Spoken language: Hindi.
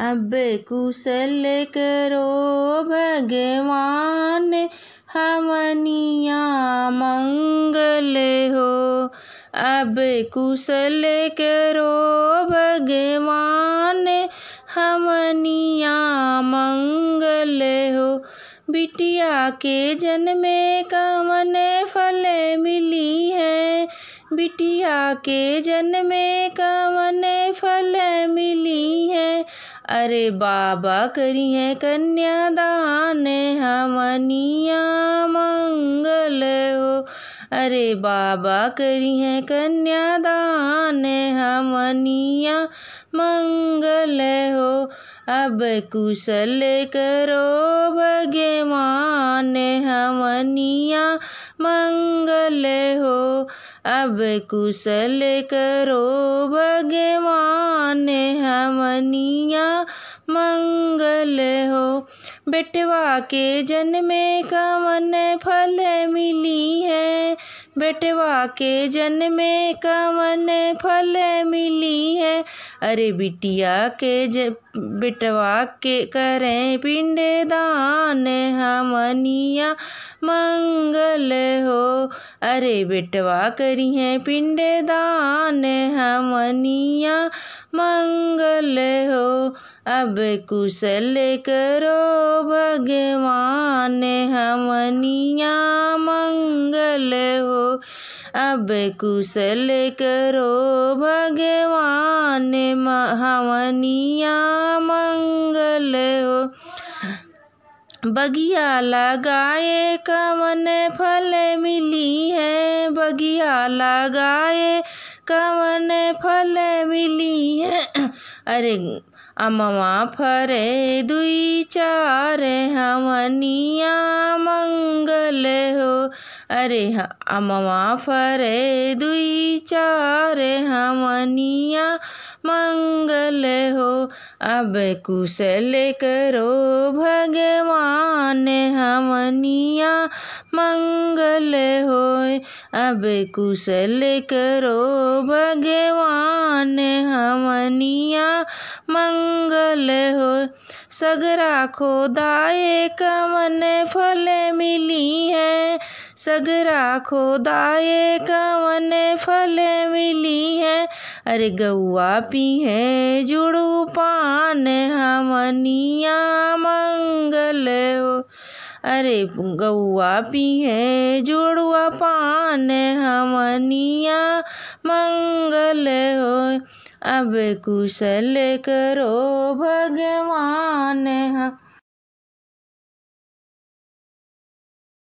अब कुशल करो भगवान हमनिया मंगल हो अब कुशल करो भगवान हमनिया मंगल हो बिटिया के जन्मे कवन फल मिली है बिटिया के जन्मे कवन फल अरे बाबा करी है कन्यादान हमनिया मंगल हो अरे बाबा करी है कन्यादान हमनिया मंगल हो अब कुशल करो भगवान हमनिया मंगल हो अब कुशल करो भगवान हमनिया मंगल हो बेटवा के जन्मे मन फल मिली है बेटवा के जन्मे कवन फल मिली है अरे बिटिया के ज बेटवा के करें पिंड दान हमनिया मंगल हो अरे बेटवा करी है पिंड दान हमनिया मंगल हो अब कुशल करो भगवान हमनिया मंगल हो अब कुशल करो भगवान हमनिया मंगल हो बगिया लगाए कवन फल मिली है बगिया लगाए कवन फल मिली है अरे अमवा फरे दुई चार हमनिया मंगल हो अरे अमवा फरे दुई चार हमनिया मंगल हो अब कुशल करो भगवान हमनिया मंगल होए अब कुशल करो भगवान हमनिया मंगल हो सगरा खोदाए कवन फल मिली है सगरा खोदाए कवन फल मिली है अरे गौआ पी है जुड़ू पान हमनिया मंगल हो अरे गौआ पी है जुड़ुआ पान हमनिया मंगल हो अब कुशल करो भगवान हा।